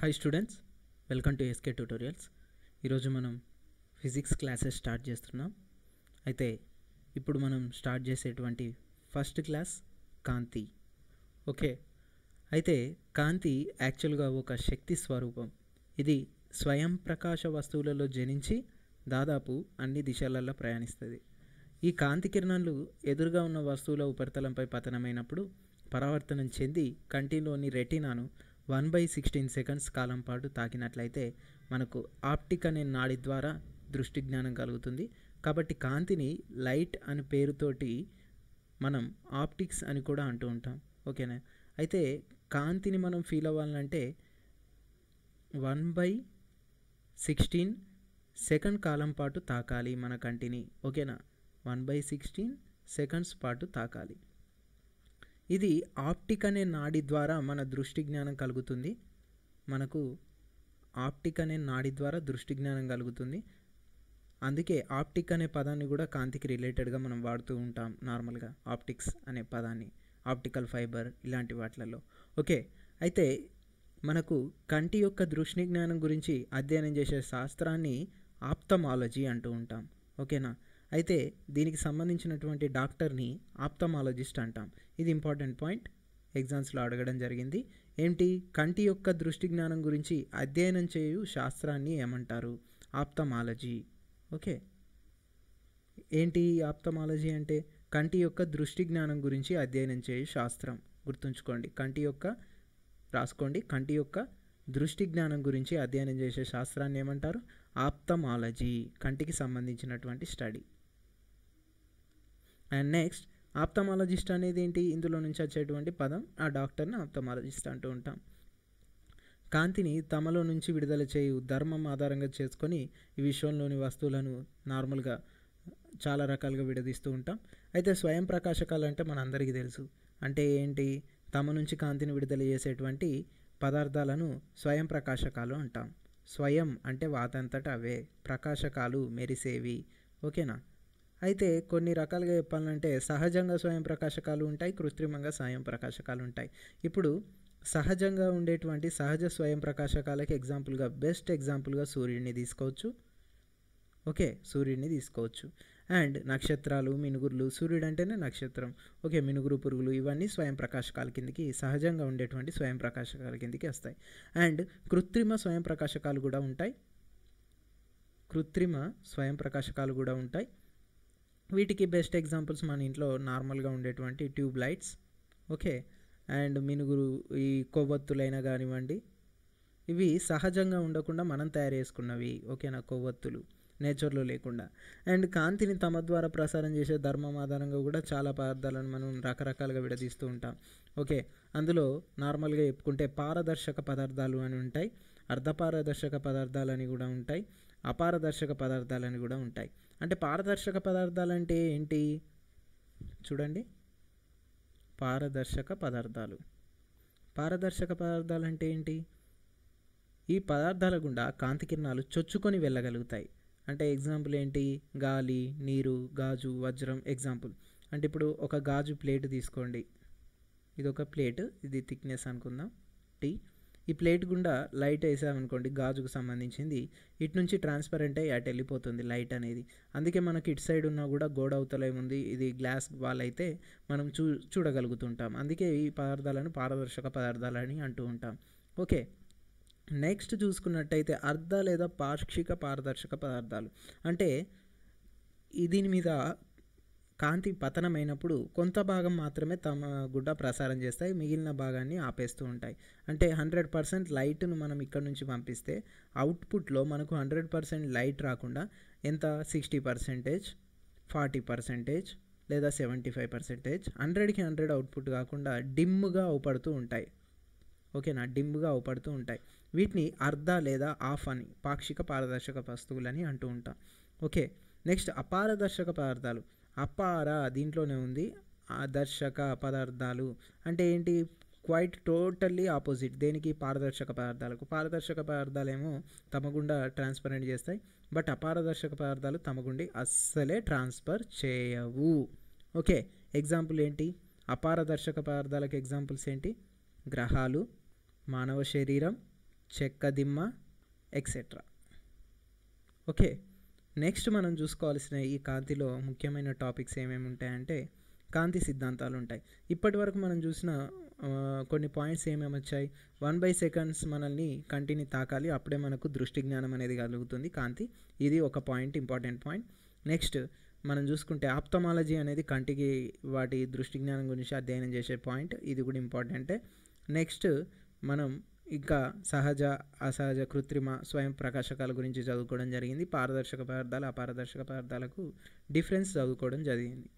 hi students welcome to SK tutorials ఈరోజు మనం physics classes start చేస్తున్నాం అయితే ఇప్పుడు మనం స్టార్ట్ చేసేటువంటి ఫస్ట్ క్లాస్ కాంతి ఓకే అయితే కాంతి యాక్చువల్గా ఒక శక్తి స్వరూపం ఇది స్వయం ప్రకాశ వస్తువులలో జనించి దాదాపు అన్ని దిశలలో ప్రయాణిస్తుంది ఈ కాంతి కిరణాలు ఎదురుగా ఉన్న వస్తువుల ఉపరితలంపై పతనమైనప్పుడు పరావర్తనం చెంది కంటిలోని రెటీనాను వన్ బై సిక్స్టీన్ సెకండ్స్ కాలం పాటు తాకినట్లయితే మనకు ఆప్టిక్ అనే నాడి ద్వారా దృష్టి జ్ఞానం కలుగుతుంది కాబట్టి కాంతిని లైట్ అని పేరుతోటి మనం ఆప్టిక్స్ అని కూడా అంటూ ఉంటాం ఓకేనా అయితే కాంతిని మనం ఫీల్ అవ్వాలంటే వన్ బై సిక్స్టీన్ సెకండ్ కాలం పాటు తాకాలి మన కంటిని ఓకేనా వన్ బై సిక్స్టీన్ సెకండ్స్ పాటు తాకాలి ఇది ఆప్టిక్ అనే నాడి ద్వారా మన దృష్టి జ్ఞానం కలుగుతుంది మనకు ఆప్టిక్ అనే నాడి ద్వారా దృష్టి జ్ఞానం కలుగుతుంది అందుకే ఆప్టిక్ అనే పదాన్ని కూడా కాంతికి రిలేటెడ్గా మనం వాడుతూ ఉంటాం నార్మల్గా ఆప్టిక్స్ అనే పదాన్ని ఆప్టికల్ ఫైబర్ ఇలాంటి వాటిలలో ఓకే అయితే మనకు కంటి యొక్క దృష్టి జ్ఞానం గురించి అధ్యయనం చేసే శాస్త్రాన్ని ఆప్తమాలజీ అంటూ ఉంటాం ఓకేనా అయితే దీనికి సంబంధించినటువంటి డాక్టర్ని ఆప్తమాలజిస్ట్ అంటాం ఇది ఇంపార్టెంట్ పాయింట్ ఎగ్జామ్స్లో అడగడం జరిగింది ఏంటి కంటి యొక్క దృష్టి జ్ఞానం గురించి అధ్యయనం చేయు శాస్త్రాన్ని ఏమంటారు ఆప్తమాలజీ ఓకే ఏంటి ఆప్తమాలజీ అంటే కంటి యొక్క దృష్టి జ్ఞానం గురించి అధ్యయనం చేయు శాస్త్రం గుర్తుంచుకోండి కంటి యొక్క రాసుకోండి కంటి యొక్క దృష్టి జ్ఞానం గురించి అధ్యయనం చేసే శాస్త్రాన్ని ఏమంటారు ఆప్తమాలజీ కంటికి సంబంధించినటువంటి స్టడీ అండ్ నెక్స్ట్ ఆప్తమాలజిస్ట్ అనేది ఏంటి ఇందులో నుంచి వచ్చేటువంటి పదం ఆ డాక్టర్ని ఆప్తమాలజిస్ట్ అంటూ ఉంటాం కాంతిని తమలో నుంచి విడుదల చేయు ధర్మం ఆధారంగా చేసుకొని ఈ విశ్వంలోని వస్తువులను నార్మల్గా చాలా రకాలుగా విడదీస్తూ ఉంటాం అయితే స్వయం ప్రకాశకాలు అంటే మన అందరికీ తెలుసు అంటే ఏంటి తమ నుంచి కాంతిని విడుదల చేసేటువంటి పదార్థాలను స్వయం ప్రకాశకాలు అంటాం స్వయం అంటే వాతంతట అవే ప్రకాశకాలు మెరిసేవి ఓకేనా అయితే కొన్ని రకాలుగా చెప్పాలంటే సహజంగా స్వయం ప్రకాశకాలు ఉంటాయి కృత్రిమంగా స్వయం ప్రకాశకాలు ఉంటాయి ఇప్పుడు సహజంగా ఉండేటువంటి సహజ స్వయం ప్రకాశకాలకి ఎగ్జాంపుల్గా బెస్ట్ ఎగ్జాంపుల్గా సూర్యుడిని తీసుకోవచ్చు ఓకే సూర్యుడిని తీసుకోవచ్చు అండ్ నక్షత్రాలు మినుగురులు సూర్యుడు అంటేనే నక్షత్రం ఓకే మినుగురు పురుగులు ఇవన్నీ స్వయం ప్రకాశకాల కిందికి సహజంగా ఉండేటువంటి స్వయం ప్రకాశకాల కిందికి వస్తాయి అండ్ కృత్రిమ స్వయం ప్రకాశకాలు కూడా ఉంటాయి కృత్రిమ స్వయం ప్రకాశకాలు కూడా ఉంటాయి వీటికి బెస్ట్ ఎగ్జాంపుల్స్ మన ఇంట్లో నార్మల్గా ఉండేటువంటి ట్యూబ్ లైట్స్ ఓకే అండ్ మినుగురు ఈ కొవ్వొత్తులైనా కానివ్వండి ఇవి సహజంగా ఉండకుండా మనం తయారు చేసుకున్నవి ఓకేనా కొవ్వొత్తులు నేచర్లో లేకుండా అండ్ కాంతిని తమ ద్వారా ప్రసారం చేసే ధర్మం ఆధారంగా కూడా చాలా పదార్థాలను మనం రకరకాలుగా విడదీస్తూ ఉంటాం ఓకే అందులో నార్మల్గా చెప్పుకుంటే పారదర్శక పదార్థాలు అని ఉంటాయి అర్ధపారదర్శక పదార్థాలు అని కూడా ఉంటాయి అపారదర్శక పదార్థాలని కూడా ఉంటాయి అంటే పారదర్శక పదార్థాలు అంటే ఏంటి చూడండి పారదర్శక పదార్థాలు పారదర్శక పదార్థాలు అంటే ఏంటి ఈ పదార్థాల గుండా కాంతి కిరణాలు చొచ్చుకొని వెళ్ళగలుగుతాయి అంటే ఎగ్జాంపుల్ ఏంటి గాలి నీరు గాజు వజ్రం ఎగ్జాంపుల్ అంటే ఇప్పుడు ఒక గాజు ప్లేట్ తీసుకోండి ఇది ఒక ప్లేట్ ఇది థిక్నెస్ అనుకుందాం టీ ఈ ప్లేట్ గుండా లైట్ వేసామనుకోండి గాజుకు సంబంధించింది ఇటు నుంచి ట్రాన్స్పరెంట్ అయ్యి అటు వెళ్ళిపోతుంది లైట్ అనేది అందుకే మనకి ఇటు సైడ్ ఉన్నా కూడా గోడ అవతలేముంది ఇది గ్లాస్ వాల్ అయితే మనం చూ చూడగలుగుతుంటాం అందుకే ఈ పదార్థాలను పారదర్శక పదార్థాలని అంటూ ఉంటాం ఓకే నెక్స్ట్ చూసుకున్నట్టయితే అర్ధ లేదా పాక్షిక పారదర్శక పదార్థాలు అంటే దీని మీద కాంతి పతనమైనప్పుడు కొంత భాగం మాత్రమే తమ గుడ్డ ప్రసారం చేస్తాయి మిగిలిన భాగాన్ని ఆపేస్తూ ఉంటాయి అంటే హండ్రెడ్ పర్సెంట్ లైట్ను మనం ఇక్కడ నుంచి పంపిస్తే అవుట్పుట్లో మనకు హండ్రెడ్ పర్సెంట్ లైట్ రాకుండా ఎంత సిక్స్టీ పర్సెంటేజ్ ఫార్టీ పర్సెంటేజ్ లేదా సెవెంటీ ఫైవ్ పర్సెంటేజ్ హండ్రెడ్కి హండ్రెడ్ అవుట్పుట్ కాకుండా డిమ్గా అవుపడుతూ ఉంటాయి ఓకేనా డిమ్గా అవుపడుతూ ఉంటాయి వీటిని అర్ధ లేదా ఆఫ్ అని పాక్షిక పారదర్శక వస్తువులని అంటూ ఉంటాం ఓకే నెక్స్ట్ అపారదర్శక పదార్థాలు అపార దీంట్లోనే ఉంది ఆదర్శక పదార్థాలు అంటే ఏంటి క్వైట్ టోటల్లీ ఆపోజిట్ దేనికి పారదర్శక పదార్థాలకు పారదర్శక పదార్థాలు ఏమో తమ గుండా ట్రాన్స్పరెంట్ చేస్తాయి బట్ అపారదర్శక పదార్థాలు తమ గుండి అస్సలే ట్రాన్స్ఫర్ చేయవు ఓకే ఎగ్జాంపుల్ ఏంటి అపారదర్శక పదార్థాలకు ఎగ్జాంపుల్స్ ఏంటి గ్రహాలు మానవ శరీరం చెక్క దిమ్మ ఎక్సెట్రా ఓకే నెక్స్ట్ మనం చూసుకోవాల్సిన ఈ కాంతిలో ముఖ్యమైన టాపిక్స్ ఏమేమి ఉంటాయంటే కాంతి సిద్ధాంతాలు ఉంటాయి ఇప్పటి వరకు మనం చూసిన కొన్ని పాయింట్స్ ఏమేమి వచ్చాయి వన్ బై సెకండ్స్ మనల్ని కంటిని తాకాలి అప్పుడే మనకు దృష్టి జ్ఞానం అనేది కలుగుతుంది కాంతి ఇది ఒక పాయింట్ ఇంపార్టెంట్ పాయింట్ నెక్స్ట్ మనం చూసుకుంటే ఆప్తమాలజీ అనేది కంటికి వాటి దృష్టి జ్ఞానం గురించి అధ్యయనం చేసే పాయింట్ ఇది కూడా ఇంపార్టెంటే నెక్స్ట్ మనం ఇంకా సహజ అసహజ కృత్రిమ స్వయం ప్రకాశకాల గురించి చదువుకోవడం జరిగింది పారదర్శక పదార్థాలు అపారదర్శక పదార్థాలకు డిఫరెన్స్ చదువుకోవడం జరిగింది